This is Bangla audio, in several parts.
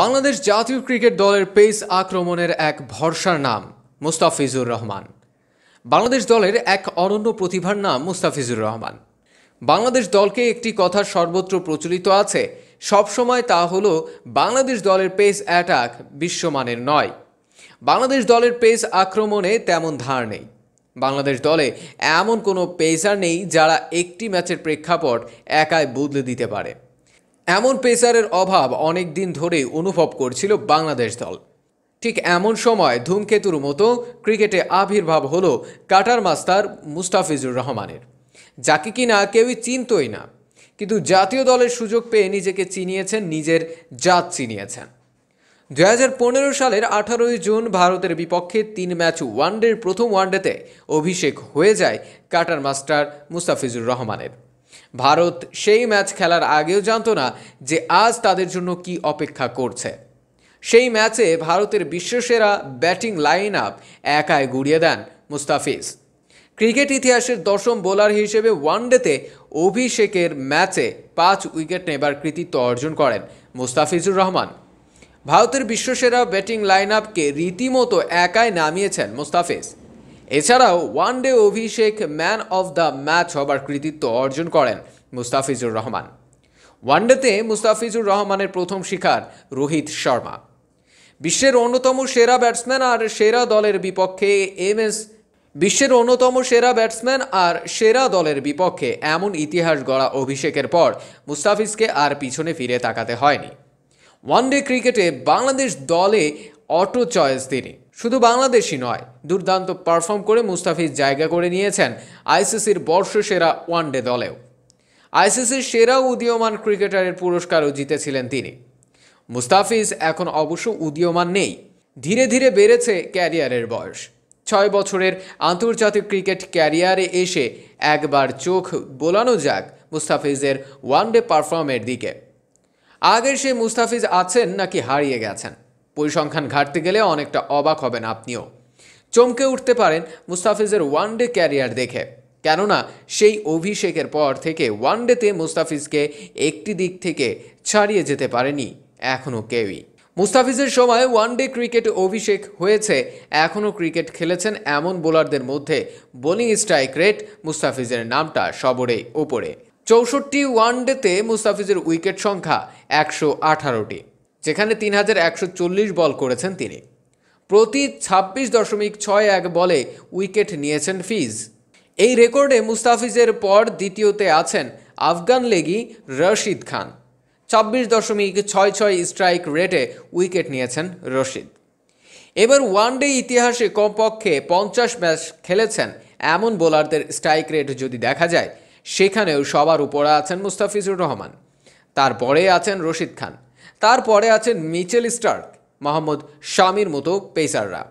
বাংলাদেশ জাতীয় ক্রিকেট দলের পেস আক্রমণের এক ভরসার নাম মুস্তাফিজুর রহমান বাংলাদেশ দলের এক অনন্য প্রতিভার নাম মুস্তাফিজুর রহমান বাংলাদেশ দলকে একটি কথা সর্বত্র প্রচলিত আছে সবসময় তা হল বাংলাদেশ দলের পেস অ্যাটাক বিশ্বমানের নয় বাংলাদেশ দলের পেস আক্রমণে তেমন ধার নেই বাংলাদেশ দলে এমন কোনো পেসার নেই যারা একটি ম্যাচের প্রেক্ষাপট একাই বদলে দিতে পারে এমন পেসারের অভাব অনেক দিন ধরেই অনুভব করছিল বাংলাদেশ দল ঠিক এমন সময় ধূমকেতুর মতো ক্রিকেটে আবির্ভাব হলো কাটার মাস্টার মুস্তাফিজুর রহমানের যাকে কিনা কেউই চিনতই না কিন্তু জাতীয় দলের সুযোগ পেয়ে নিজেকে চিনিয়েছেন নিজের জাত চিনিয়েছেন দু পনেরো সালের আঠারোই জুন ভারতের বিপক্ষে তিন ম্যাচ ওয়ানডের প্রথম ওয়ানডেতে অভিষেক হয়ে যায় কাটার মাস্টার মুস্তাফিজুর রহমানের ভারত সেই ম্যাচ খেলার আগেও জানত না যে আজ তাদের জন্য কি অপেক্ষা করছে সেই ম্যাচে ভারতের বিশ্বসেরা ব্যাটিং লাইন আপ একায় গুড়িয়ে দেন মুস্তাফিজ ক্রিকেট ইতিহাসের দশম বোলার হিসেবে ওয়ানডেতে অভিষেকের ম্যাচে পাঁচ উইকেট নেবার কৃতিত্ব অর্জন করেন মুস্তাফিজুর রহমান ভারতের বিশ্বসেরা ব্যাটিং লাইন আপকে রীতিমতো একাই নামিয়েছেন মুস্তাফিজ এছাড়াও ওয়ান ডে অভিষেক ম্যান অফ দ্য ম্যাচ হবার কৃতিত্ব অর্জন করেন মুস্তাফিজুর রহমান ওয়ানডেতে মুস্তাফিজুর রহমানের প্রথম শিকার রোহিত শর্মা বিশ্বের অন্যতম সেরা ব্যাটসম্যান আর সেরা দলের বিপক্ষে এম এস বিশ্বের অন্যতম সেরা ব্যাটসম্যান আর সেরা দলের বিপক্ষে এমন ইতিহাস গড়া অভিষেকের পর মুস্তাফিজকে আর পিছনে ফিরে তাকাতে হয়নি ওয়ান ডে ক্রিকেটে বাংলাদেশ দলে অটো চয়েস তিনি শুধু বাংলাদেশই নয় দুর্দান্ত পারফর্ম করে মুস্তাফিজ জায়গা করে নিয়েছেন আইসিসির বর্ষসেরা ওয়ানডে দলেও আইসিসির সেরা উদীয়মান ক্রিকেটারের পুরস্কারও জিতেছিলেন তিনি মুস্তাফিজ এখন অবশ্য উদীয়মান নেই ধীরে ধীরে বেড়েছে ক্যারিয়ারের বয়স ছয় বছরের আন্তর্জাতিক ক্রিকেট ক্যারিয়ারে এসে একবার চোখ বোলানো যাক মুস্তাফিজের ওয়ানডে পারফর্মের দিকে আগের সে মুস্তাফিজ আছেন নাকি হারিয়ে গেছেন পরিসংখ্যান ঘাটতে গেলে অনেকটা অবাক হবেন আপনিও চমকে উঠতে পারেন মুস্তাফিজের ওয়ানডে ক্যারিয়ার দেখে কেননা সেই অভিষেকের পর থেকে ওয়ান ডেতে মুস্তাফিজকে একটি দিক থেকে ছাড়িয়ে যেতে পারেনি এখনও কেউই মুস্তাফিজের সময় ওয়ানডে ক্রিকেট অভিষেক হয়েছে এখনও ক্রিকেট খেলেছেন এমন বোলারদের মধ্যে বোলিং স্ট্রাইক রেট মুস্তাফিজের নামটা সবরেই ওপরে চৌষট্টি ওয়ানডেতে মুস্তাফিজের উইকেট সংখ্যা একশো আঠারোটি যেখানে তিন হাজার একশো চল্লিশ বল করেছেন তিনি প্রতি ছাব্বিশ দশমিক ছয় এক বলে উইকেট নিয়েছেন ফিজ এই রেকর্ডে মুস্তাফিজের পর দ্বিতীয়তে আছেন আফগান লেগি রশিদ খান ছাব্বিশ দশমিক ছয় ছয় স্ট্রাইক রেটে উইকেট নিয়েছেন রশিদ এবার ওয়ান ডে ইতিহাসে কমপক্ষে পঞ্চাশ ম্যাচ খেলেছেন এমন বোলারদের স্ট্রাইক রেট যদি দেখা যায় সেখানেও সবার উপরে আছেন মুস্তাফিজুর রহমান তারপরে আছেন রশিদ খান তারপরে আছেন মিচেল স্টার্ক মোহাম্মদ শামির মতো পেসাররা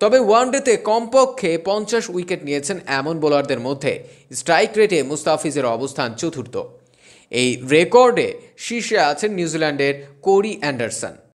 তবে ওয়ানডেতে কমপক্ষে পঞ্চাশ উইকেট নিয়েছেন এমন বোলারদের মধ্যে স্ট্রাইক রেটে মুস্তাফিজের অবস্থান চতুর্থ এই রেকর্ডে শীর্ষে আছেন নিউজিল্যান্ডের কোরি অ্যান্ডারসন